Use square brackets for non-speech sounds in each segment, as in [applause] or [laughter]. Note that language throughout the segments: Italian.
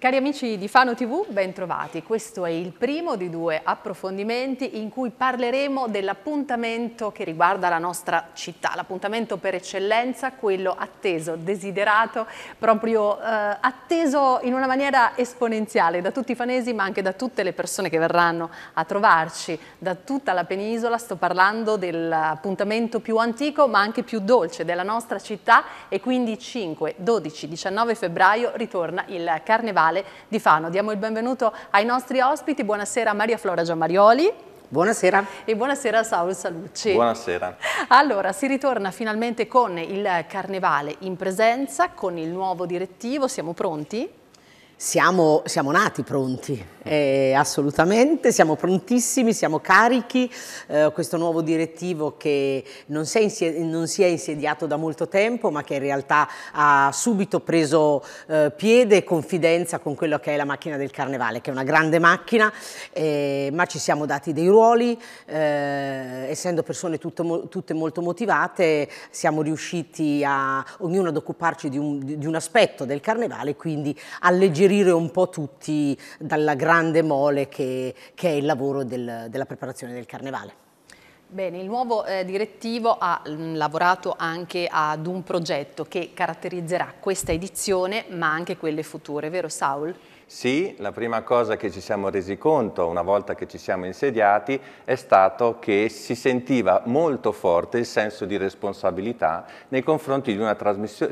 Cari amici di Fano TV, bentrovati. Questo è il primo di due approfondimenti in cui parleremo dell'appuntamento che riguarda la nostra città, l'appuntamento per eccellenza, quello atteso, desiderato, proprio eh, atteso in una maniera esponenziale da tutti i fanesi ma anche da tutte le persone che verranno a trovarci da tutta la penisola. Sto parlando dell'appuntamento più antico ma anche più dolce della nostra città e quindi 5, 12, 19 febbraio ritorna il Carnevale Municipale di Fano. Diamo il benvenuto ai nostri ospiti. Buonasera Maria Flora Giammarioli. Buonasera. E buonasera Saul Salucci. Buonasera. Allora, si ritorna finalmente con il Carnevale in presenza, con il nuovo direttivo. Siamo pronti? Siamo, siamo, nati pronti, eh, assolutamente, siamo prontissimi, siamo carichi. Eh, questo nuovo direttivo che non si, è non si è insediato da molto tempo, ma che in realtà ha subito preso eh, piede e confidenza con quello che è la macchina del carnevale, che è una grande macchina, eh, ma ci siamo dati dei ruoli, eh, essendo persone tutto, tutte molto motivate, siamo riusciti a, ognuno ad occuparci di un, di un aspetto del carnevale, quindi alleggerire alleggerire un po' tutti dalla grande mole che, che è il lavoro del, della preparazione del carnevale. Bene, il nuovo eh, direttivo ha mh, mm, lavorato anche ad un progetto che caratterizzerà questa edizione ma anche quelle future, vero Saul? Sì, la prima cosa che ci siamo resi conto una volta che ci siamo insediati è stato che si sentiva molto forte il senso di responsabilità nei confronti di una,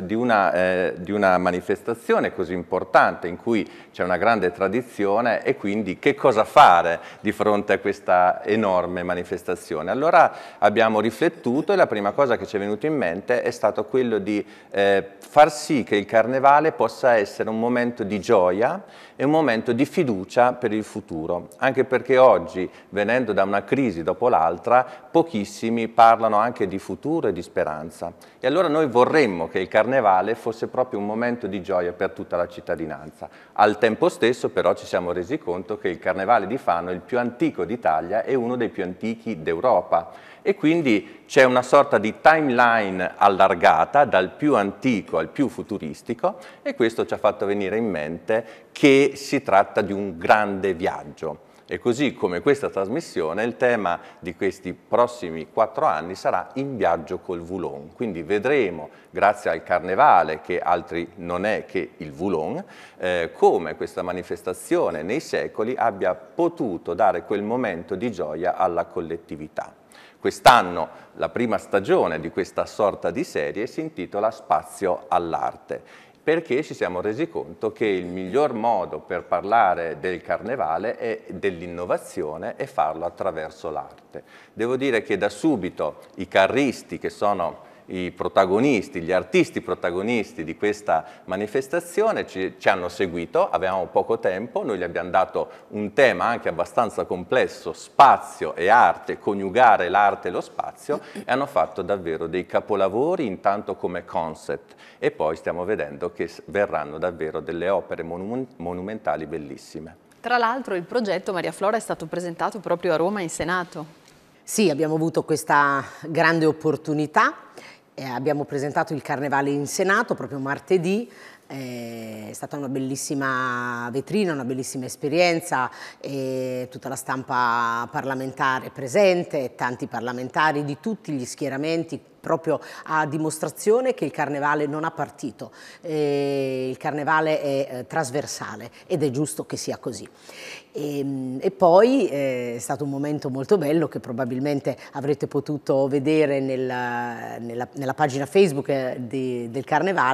di una, eh, di una manifestazione così importante in cui c'è una grande tradizione e quindi che cosa fare di fronte a questa enorme manifestazione. Allora abbiamo riflettuto e la prima cosa che ci è venuta in mente è stato quello di eh, far sì che il carnevale possa essere un momento di gioia è un momento di fiducia per il futuro, anche perché oggi, venendo da una crisi dopo l'altra, pochissimi parlano anche di futuro e di speranza. E allora noi vorremmo che il Carnevale fosse proprio un momento di gioia per tutta la cittadinanza. Al tempo stesso però ci siamo resi conto che il Carnevale di Fano è il più antico d'Italia e uno dei più antichi d'Europa e quindi c'è una sorta di timeline allargata dal più antico al più futuristico e questo ci ha fatto venire in mente che si tratta di un grande viaggio. E così come questa trasmissione, il tema di questi prossimi quattro anni sarà in viaggio col Voulon. Quindi vedremo, grazie al Carnevale, che altri non è che il Voulon, eh, come questa manifestazione nei secoli abbia potuto dare quel momento di gioia alla collettività. Quest'anno la prima stagione di questa sorta di serie si intitola Spazio all'arte perché ci siamo resi conto che il miglior modo per parlare del carnevale e dell'innovazione è farlo attraverso l'arte. Devo dire che da subito i carristi, che sono i protagonisti, gli artisti protagonisti di questa manifestazione, ci, ci hanno seguito, avevamo poco tempo, noi gli abbiamo dato un tema anche abbastanza complesso, spazio e arte, coniugare l'arte e lo spazio, e hanno fatto davvero dei capolavori intanto come concept e poi stiamo vedendo che verranno davvero delle opere monumentali bellissime. Tra l'altro il progetto Maria Flora è stato presentato proprio a Roma in Senato. Sì, abbiamo avuto questa grande opportunità eh, abbiamo presentato il carnevale in Senato proprio martedì, eh, è stata una bellissima vetrina, una bellissima esperienza, tutta la stampa parlamentare presente, tanti parlamentari di tutti gli schieramenti, proprio a dimostrazione che il carnevale non ha partito, eh, il carnevale è eh, trasversale ed è giusto che sia così. E, ehm, e poi eh, è stato un momento molto bello che probabilmente avrete potuto vedere nella, nella, nella pagina Facebook eh, di, del carnevale,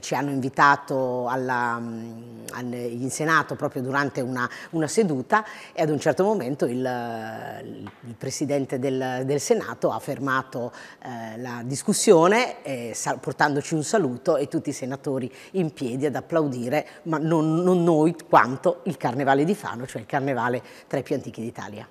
ci hanno invitato alla, mm, in Senato proprio durante una, una, seduta e ad un certo momento il, il Presidente del, del Senato ha fermato eh, la discussione, eh, portandoci un saluto e tutti i senatori in piedi ad applaudire, ma non, non noi quanto il Carnevale di Fano, cioè il carnevale tra i più antichi d'Italia.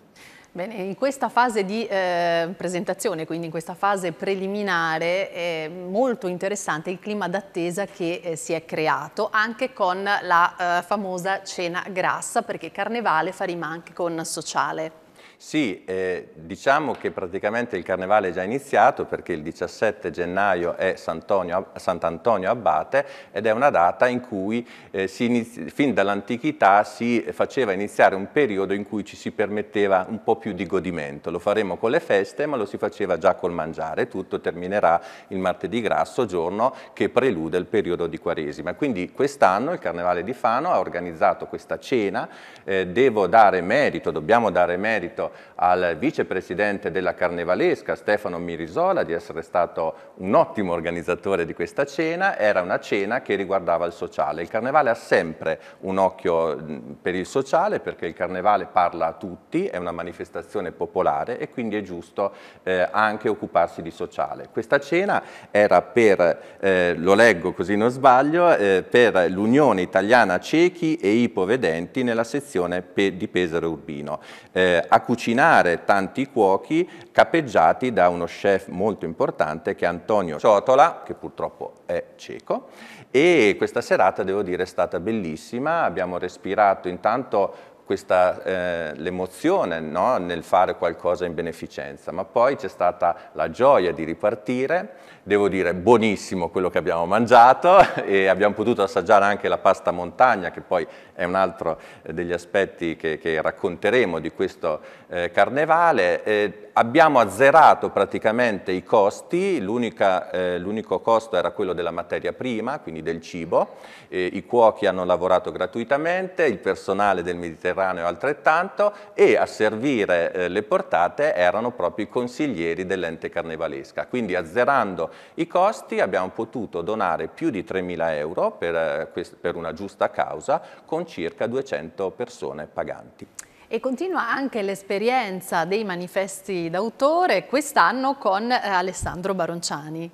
Bene, in questa fase di eh, presentazione, quindi in questa fase preliminare, è molto interessante il clima d'attesa che eh, si è creato anche con la eh, famosa cena grassa, perché Carnevale fa rima anche con sociale. Sì, eh, diciamo che praticamente il carnevale è già iniziato perché il 17 gennaio è Sant'Antonio Abbate ed è una data in cui eh, inizia, fin dall'antichità si faceva iniziare un periodo in cui ci si permetteva un po' più di godimento. Lo faremo con le feste ma lo si faceva già col mangiare, tutto terminerà il martedì grasso, giorno che prelude il periodo di Quaresima. Quindi quest'anno il carnevale di Fano ha organizzato questa cena, eh, devo dare merito, dobbiamo dare merito al vicepresidente della Carnevalesca Stefano Mirisola di essere stato un ottimo organizzatore di questa cena, era una cena che riguardava il sociale. Il Carnevale ha sempre un occhio per il sociale perché il Carnevale parla a tutti, è una manifestazione popolare e quindi è giusto eh, anche occuparsi di sociale. Questa cena era per, eh, lo leggo così non sbaglio, eh, per l'Unione Italiana Ciechi e Ipovedenti nella sezione pe di Pesaro Urbino. Eh, a cucinare tanti cuochi capeggiati da uno chef molto importante che è Antonio Ciotola, che purtroppo è cieco, e questa serata devo dire è stata bellissima, abbiamo respirato intanto questa, eh, l'emozione no? nel fare qualcosa in beneficenza, ma poi c'è stata la gioia di ripartire, devo dire buonissimo quello che abbiamo mangiato [laughs] e abbiamo potuto assaggiare anche la pasta montagna che poi è un altro eh, degli aspetti che, che racconteremo di questo eh, carnevale. Eh, abbiamo azzerato praticamente i costi, eh, l'unico costo era quello della materia prima, quindi del cibo, eh, i cuochi hanno lavorato gratuitamente, il personale del Mediterraneo altrettanto e a servire eh, le portate erano proprio i consiglieri dell'ente carnevalesca. Quindi azzerando i costi abbiamo potuto donare più di 3.000 euro per, per una giusta causa con circa 200 persone paganti. E continua anche l'esperienza dei manifesti d'autore quest'anno con eh, Alessandro Baronciani.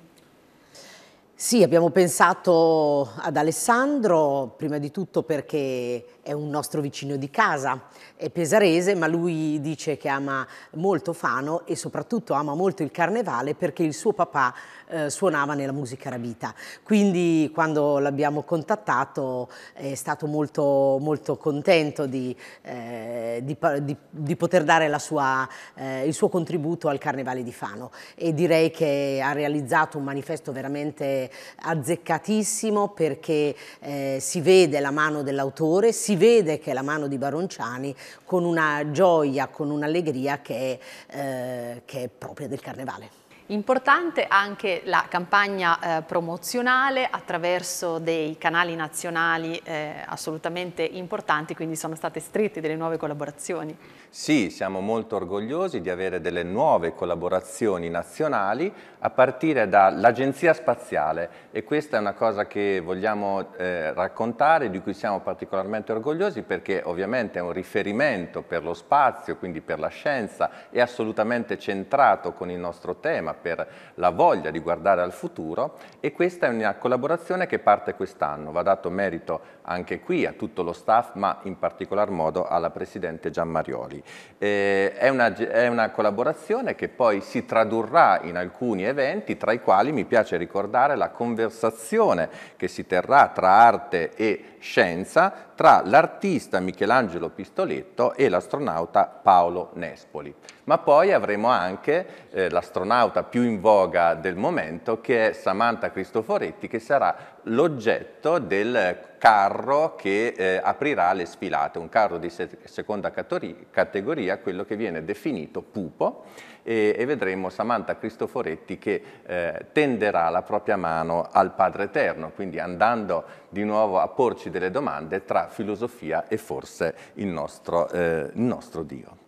Sì, abbiamo pensato ad Alessandro prima di tutto perché è un nostro vicino di casa, è pesarese ma lui dice che ama molto Fano e soprattutto ama molto il carnevale perché il suo papà eh, suonava nella musica rabita. Quindi quando l'abbiamo contattato è stato molto, molto contento di, eh, di, di, di poter dare sua, eh, il suo contributo al carnevale di Fano e direi che ha realizzato un manifesto veramente azzeccatissimo perché eh, si vede la mano dell'autore, si vede che è la mano di Baronciani con una gioia, con un'allegria che, eh, che è propria del carnevale. Importante anche la campagna eh, promozionale attraverso dei canali nazionali eh, assolutamente importanti, quindi sono state strette delle nuove collaborazioni. Sì, siamo molto orgogliosi di avere delle nuove collaborazioni nazionali a partire dall'Agenzia Spaziale e questa è una cosa che vogliamo eh, raccontare, di cui siamo particolarmente orgogliosi perché ovviamente è un riferimento per lo spazio, quindi per la scienza, è assolutamente centrato con il nostro tema, per la voglia di guardare al futuro e questa è una collaborazione che parte quest'anno, va dato merito anche qui a tutto lo staff, ma in particolar modo alla Presidente Gianmarioli. Eh, è, una, è una collaborazione che poi si tradurrà in alcuni eventi, tra i quali mi piace ricordare la conversazione che si terrà tra arte e scienza tra l'artista Michelangelo Pistoletto e l'astronauta Paolo Nespoli. Ma poi avremo anche eh, l'astronauta più in voga del momento che è Samantha Cristoforetti che sarà l'oggetto del carro che eh, aprirà le sfilate, un carro di se seconda categoria, quello che viene definito pupo e, e vedremo Samantha Cristoforetti che eh, tenderà la propria mano al Padre Eterno, quindi andando di nuovo a porci delle domande tra filosofia e forse il nostro, eh, il nostro Dio.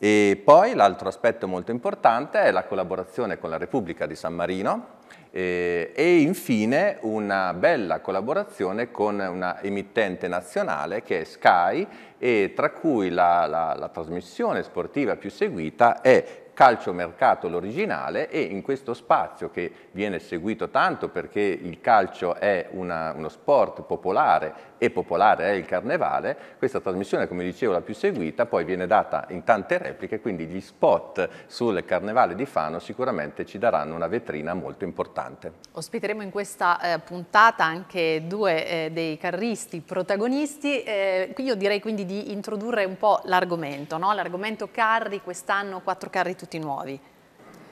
E poi l'altro aspetto molto importante è la collaborazione con la Repubblica di San Marino, eh, e, infine una bella collaborazione con una emittente nazionale che è Sky e tra cui la, la, la trasmissione sportiva più seguita è calciomercato l'originale e in questo spazio che viene seguito tanto perché il calcio è una, uno sport popolare e popolare è il carnevale, questa trasmissione come dicevo la più seguita poi viene data in tante repliche quindi gli spot sul carnevale di Fano sicuramente ci daranno una vetrina molto importante. Ospiteremo in questa eh, puntata anche due eh, dei carristi protagonisti, eh, io direi quindi di introdurre un po' l'argomento, no? l'argomento carri, quest'anno quattro carri tutti tutti nuovi.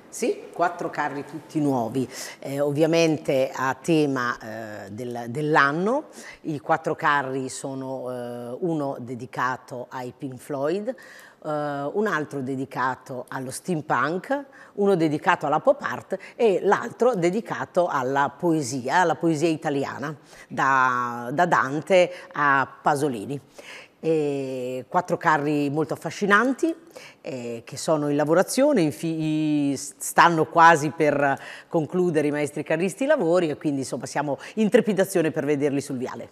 Sì, quattro carri tutti nuovi, eh, ovviamente a tema eh, del, dell'anno. I quattro carri sono eh, uno dedicato ai Pink Floyd, eh, un altro dedicato allo steampunk, uno dedicato alla pop art e l'altro dedicato alla poesia, alla poesia italiana, da, da Dante a Pasolini. E quattro carri molto affascinanti eh, che sono in lavorazione, in stanno quasi per concludere i maestri carristi i lavori e quindi insomma siamo in trepidazione per vederli sul viale.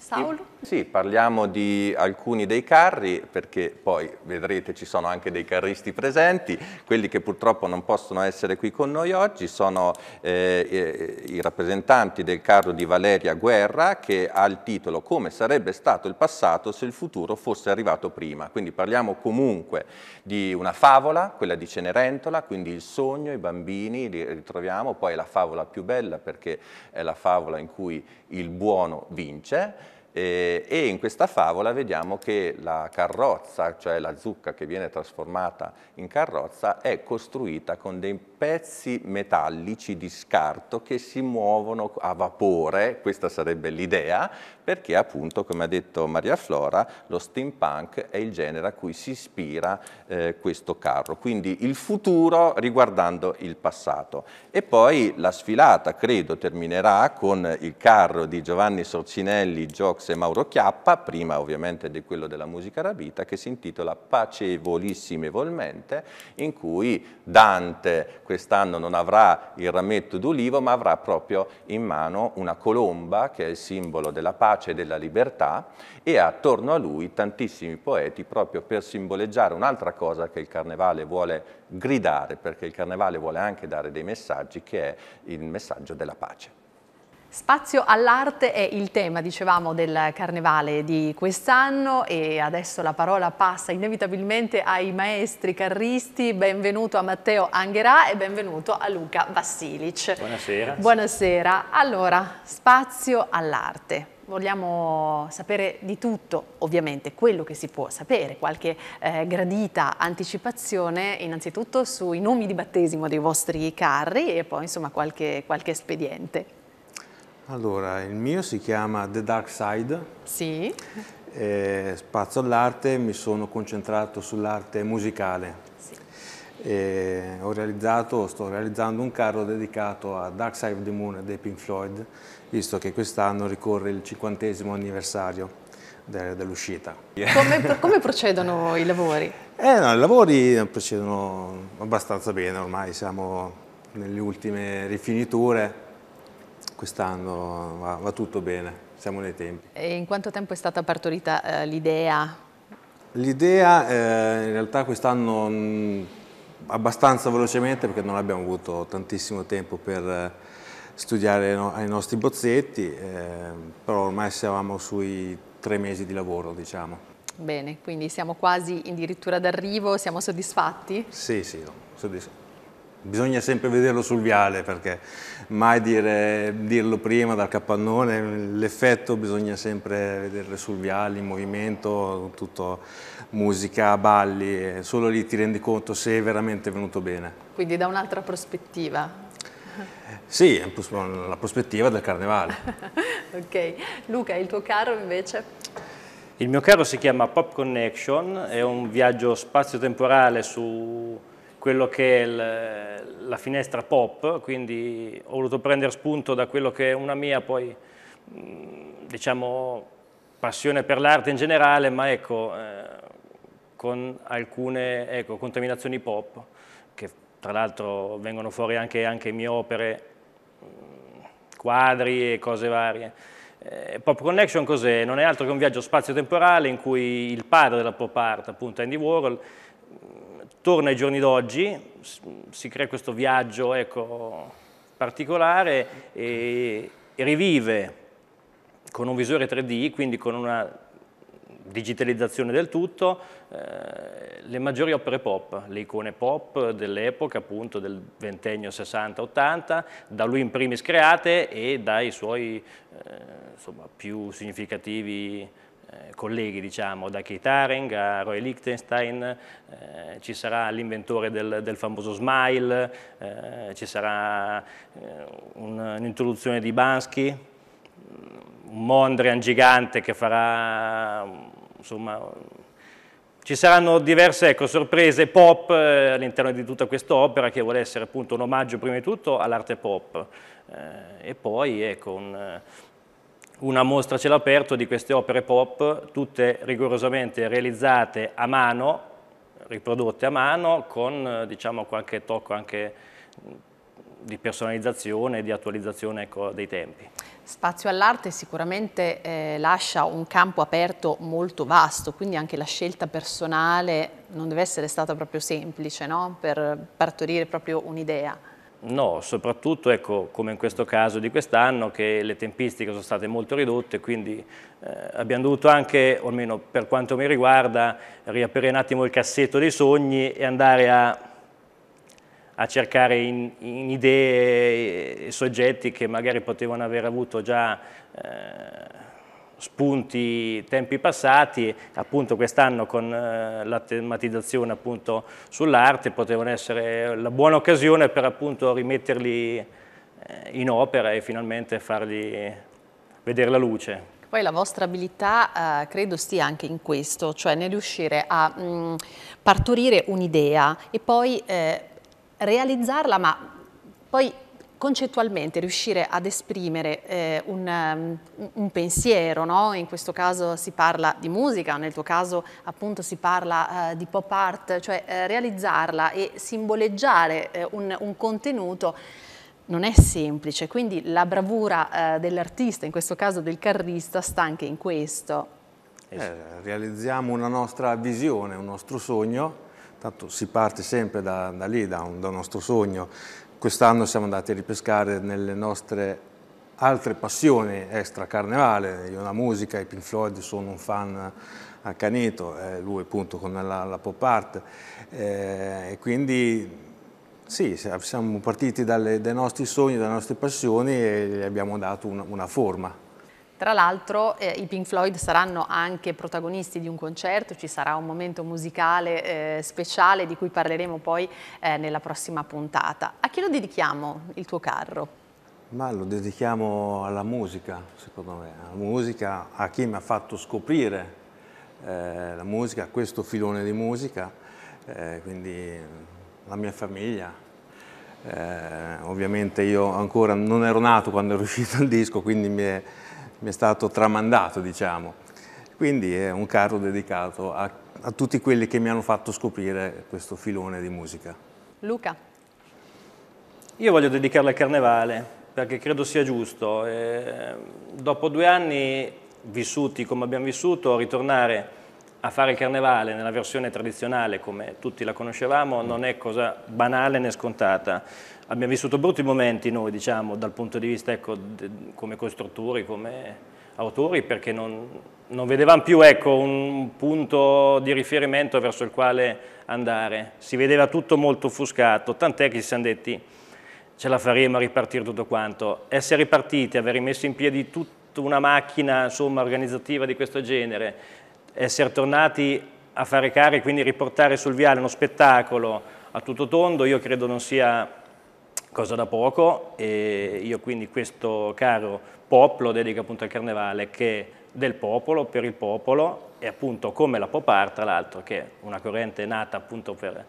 Saulo? Sì, parliamo di alcuni dei carri perché poi vedrete ci sono anche dei carristi presenti, quelli che purtroppo non possono essere qui con noi oggi sono eh, eh, i rappresentanti del carro di Valeria Guerra che ha il titolo Come sarebbe stato il passato se il futuro fosse arrivato prima, quindi parliamo comunque di una favola, quella di Cenerentola, quindi il sogno, i bambini li ritroviamo, poi è la favola più bella perché è la favola in cui il buono vince, e, eh, e in questa favola vediamo che la carrozza, cioè la zucca che viene trasformata in carrozza, è costruita con dei pezzi metallici di scarto che si muovono a vapore, questa sarebbe l'idea, perché appunto, come ha detto Maria Flora, lo steampunk è il genere a cui si ispira eh, questo carro, quindi il futuro riguardando il passato. E poi la sfilata, credo, terminerà con il carro di Giovanni Sorcinelli, Jox e Mauro Chiappa, prima ovviamente di quello della musica rapita, che si intitola Pacevolissime volmente, in cui Dante quest'anno non avrà il rametto d'ulivo, ma avrà proprio in mano una colomba, che è il simbolo della pace e della libertà, e attorno a lui tantissimi poeti, proprio per simboleggiare un'altra cosa che il Carnevale vuole gridare, perché il Carnevale vuole anche dare dei messaggi, che è il messaggio della pace. Spazio all'arte è il tema, dicevamo, del carnevale di quest'anno e adesso la parola passa inevitabilmente ai maestri carristi. Benvenuto a Matteo Angherà e benvenuto a Luca Vassilic. Buonasera. Buonasera. Allora, spazio all'arte. Vogliamo sapere di tutto, ovviamente, quello che si può sapere, qualche eh, gradita anticipazione innanzitutto sui nomi di battesimo dei vostri carri e poi insomma qualche, qualche espediente. Allora, il mio si chiama The Dark Side. Sì. Eh, spazio all'arte, mi sono concentrato sull'arte musicale. Sì. Eh, ho realizzato, sto realizzando un carro dedicato a Dark Side of the Moon dei Pink Floyd, visto che quest'anno ricorre il cinquantesimo anniversario dell'uscita. Come, come, [laughs] procedono i lavori? Eh, no, I lavori procedono abbastanza bene, ormai siamo nelle ultime rifiniture quest'anno va, va, tutto bene, siamo nei tempi. E in quanto tempo è stata partorita eh, l'idea? L'idea eh, in realtà quest'anno mm, abbastanza velocemente perché non abbiamo avuto tantissimo tempo per eh, studiare no, ai nostri bozzetti, eh, però ormai siamo sui tre mesi di lavoro diciamo. Bene, quindi siamo quasi addirittura d'arrivo, siamo soddisfatti? Sì, sì, soddisfatti bisogna sempre vederlo sul viale perché mai dire, dirlo prima dal capannone, l'effetto bisogna sempre vederlo sul viale, in movimento, tutto musica, balli, solo lì ti rendi conto se è veramente venuto bene. Quindi da un'altra prospettiva? Sì, la prospettiva del carnevale. [laughs] ok, Luca il tuo carro invece? Il mio carro si chiama Pop Connection, è un viaggio spazio-temporale su quello che è il, la finestra pop, quindi ho voluto prendere spunto da quello che è una mia poi, diciamo, passione per l'arte in generale, ma ecco, eh, con alcune ecco, contaminazioni pop, che tra l'altro vengono fuori anche, anche mie opere, quadri e cose varie. Eh, pop Connection cos'è? Non è altro che un viaggio spazio-temporale in cui il padre della pop art, appunto Andy Warhol, torna ai giorni d'oggi, si crea questo viaggio ecco, particolare e, e rivive con un visore 3D, quindi con una digitalizzazione del tutto, eh, le maggiori opere pop, le icone pop dell'epoca appunto del ventennio 60-80, da lui in primis create e dai suoi eh, insomma, più significativi eh, colleghi, diciamo, da Keith Haring a Roy Lichtenstein, eh, ci sarà l'inventore del, del, famoso smile, eh, ci sarà eh, un'introduzione di Bansky, mm, un Mondrian gigante che farà, insomma, ci saranno diverse ecco, sorprese pop eh, all'interno di tutta quest'opera che vuole essere appunto un omaggio prima di tutto all'arte pop eh, e poi ecco un una mostra a cielo aperto di queste opere pop, tutte rigorosamente realizzate a mano, riprodotte a mano, con diciamo, qualche tocco anche di personalizzazione di attualizzazione ecco, dei tempi. Spazio all'arte sicuramente eh, lascia un campo aperto molto vasto, quindi anche la scelta personale non deve essere stata proprio semplice no? per partorire proprio un'idea. No, soprattutto ecco, come in questo caso di quest'anno che le tempistiche sono state molto ridotte, quindi eh, abbiamo dovuto anche, o almeno per quanto mi riguarda, riaprire un attimo il cassetto dei sogni e andare a, a cercare in, in idee e, soggetti che magari potevano aver avuto già... Eh, spunti tempi passati, appunto quest'anno con eh, la tematizzazione appunto sull'arte potevano essere la buona occasione per appunto rimetterli eh, in opera e finalmente farli vedere la luce. Poi la vostra abilità eh, credo stia anche in questo, cioè nel riuscire a mh, mm, partorire un'idea e poi eh, realizzarla ma poi concettualmente riuscire ad esprimere eh, un, um, un, pensiero, no? in questo caso si parla di musica, nel tuo caso appunto si parla eh, di pop art, cioè eh, realizzarla e simboleggiare eh, un, un contenuto non è semplice, quindi la bravura eh, dell'artista, in questo caso del carrista, sta anche in questo. Eh, realizziamo una nostra visione, un nostro sogno, tanto si parte sempre da, da lì, da un, da nostro sogno Quest'anno siamo andati a ripescare nelle nostre altre passioni extra carnevale, io la musica, i Pink Floyd sono un fan accanito, eh, lui appunto con la, la pop art eh, e quindi sì, siamo partiti dalle, dai nostri sogni, dalle nostre passioni e gli abbiamo dato una, una forma. Tra l'altro eh, i Pink Floyd saranno anche protagonisti di un concerto, ci sarà un momento musicale eh, speciale di cui parleremo poi eh, nella prossima puntata. A chi lo dedichiamo il tuo carro? Ma lo dedichiamo alla musica, secondo me, alla musica, a chi mi ha fatto scoprire eh, la musica, questo filone di musica, eh, quindi la mia famiglia, eh, ovviamente io ancora non ero nato quando è [laughs] uscito il disco, quindi mi è, mi è stato tramandato, diciamo. Quindi è un carro dedicato a, a tutti quelli che mi hanno fatto scoprire questo filone di musica. Luca. Io voglio dedicarlo al Carnevale, perché credo sia giusto. E dopo due anni vissuti come abbiamo vissuto, ritornare a fare il carnevale nella versione tradizionale come tutti la conoscevamo non è cosa banale né scontata. Abbiamo vissuto brutti momenti noi diciamo dal punto di vista ecco, come costruttori, come autori perché non, non vedevamo più ecco, un punto di riferimento verso il quale andare. Si vedeva tutto molto offuscato, tant'è che si siamo detti ce la faremo a ripartire tutto quanto. Essere ripartiti, aver rimesso in piedi tutta una macchina insomma, organizzativa di questo genere, essere tornati a fare cari quindi riportare sul viale uno spettacolo a tutto tondo, io credo non sia cosa da poco e io quindi questo caro pop lo dedico appunto al carnevale che è del popolo, per il popolo e appunto come la pop art tra l'altro che è una corrente nata appunto per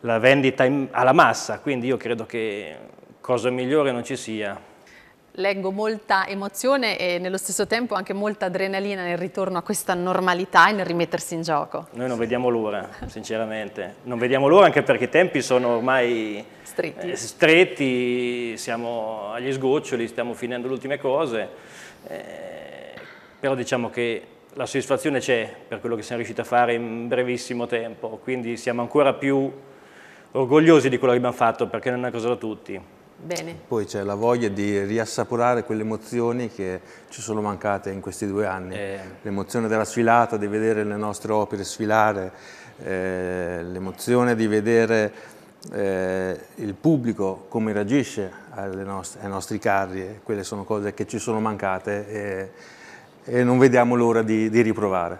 la vendita in, alla massa, quindi io credo che cosa migliore non ci sia Leggo molta emozione e nello stesso tempo anche molta adrenalina nel ritorno a questa normalità e nel rimettersi in gioco. Noi non vediamo l'ora, sinceramente. Non vediamo l'ora anche perché i tempi sono ormai stretti, eh, stretti siamo agli sgoccioli, stiamo finendo le ultime cose. Eh, però diciamo che la soddisfazione c'è per quello che siamo riusciti a fare in brevissimo tempo, quindi siamo ancora più orgogliosi di quello che abbiamo fatto perché non è una cosa da tutti. Bene. Poi c'è la voglia di riassaporare quelle emozioni che ci sono mancate in questi due anni. Eh. L'emozione della sfilata, di vedere le nostre opere sfilare, eh, l'emozione di vedere eh, il pubblico come reagisce nostre, ai nostri carri, quelle sono cose che ci sono mancate e, e non vediamo l'ora di, di riprovare.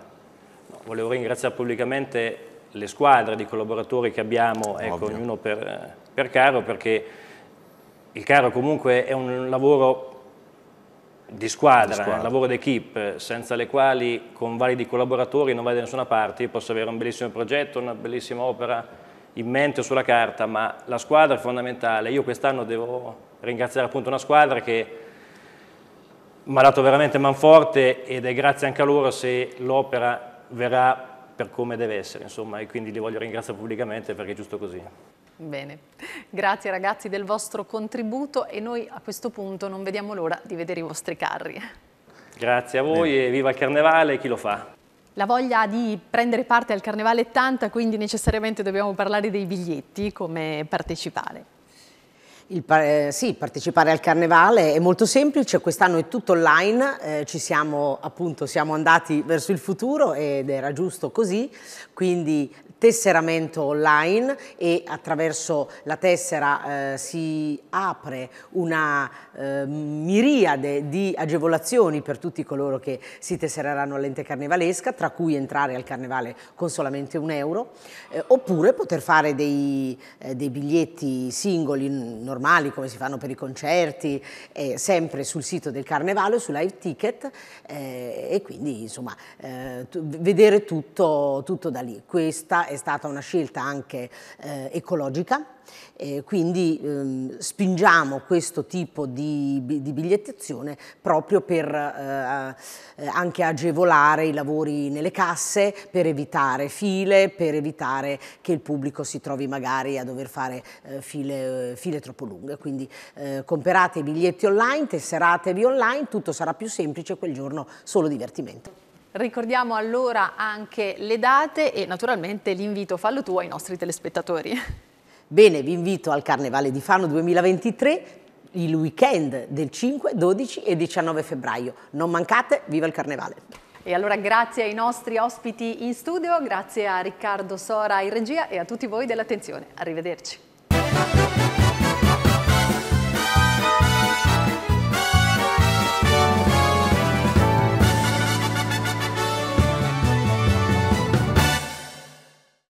No, volevo ringraziare pubblicamente le squadre di collaboratori che abbiamo, ecco, ognuno per, per caro, perché il caro comunque è un lavoro di squadra, di squadra. lavoro d'equipe, senza le quali con validi collaboratori non vai da nessuna parte, io posso avere un bellissimo progetto, una bellissima opera in mente o sulla carta, ma la squadra è fondamentale. Io quest'anno devo ringraziare appunto una squadra che mi ha dato veramente manforte ed è grazie anche a loro se l'opera verrà per come deve essere, insomma, e quindi li voglio ringraziare pubblicamente perché è giusto così. Bene, grazie ragazzi del vostro contributo e noi a questo punto non vediamo l'ora di vedere i vostri carri. Grazie a voi Bene. e viva il carnevale, chi lo fa? La voglia di prendere parte al carnevale è tanta, quindi necessariamente dobbiamo parlare dei biglietti, come partecipare. Il, eh, sì, partecipare al carnevale è molto semplice, quest'anno è tutto online, eh, ci siamo appunto, siamo andati verso il futuro ed era giusto così, quindi tesseramento online e attraverso la tessera eh, si apre una eh, miriade di agevolazioni per tutti coloro che si tessereranno all'ente carnevalesca, tra cui entrare al carnevale con solamente un euro, eh, oppure poter fare dei, eh, dei, biglietti singoli normali come si fanno per i concerti, eh, sempre sul sito del carnevale, su live ticket eh, e quindi insomma vedere tutto, tutto da lì. Questa è è stata una scelta anche eh, ecologica, eh, quindi ehm, spingiamo questo tipo di, di bigliettazione proprio per eh, anche agevolare i lavori nelle casse, per evitare file, per evitare che il pubblico si trovi magari a dover fare eh, file, file, troppo lunghe. Quindi eh, comprate i biglietti online, tesseratevi online, tutto sarà più semplice quel giorno, solo divertimento. Ricordiamo allora anche le date e naturalmente l'invito fallo tu ai nostri telespettatori. Bene, vi invito al Carnevale di Fano 2023, il weekend del 5, 12 e 19 febbraio. Non mancate, viva il Carnevale! E allora grazie ai nostri ospiti in studio, grazie a Riccardo Sora in regia e a tutti voi dell'attenzione. Arrivederci.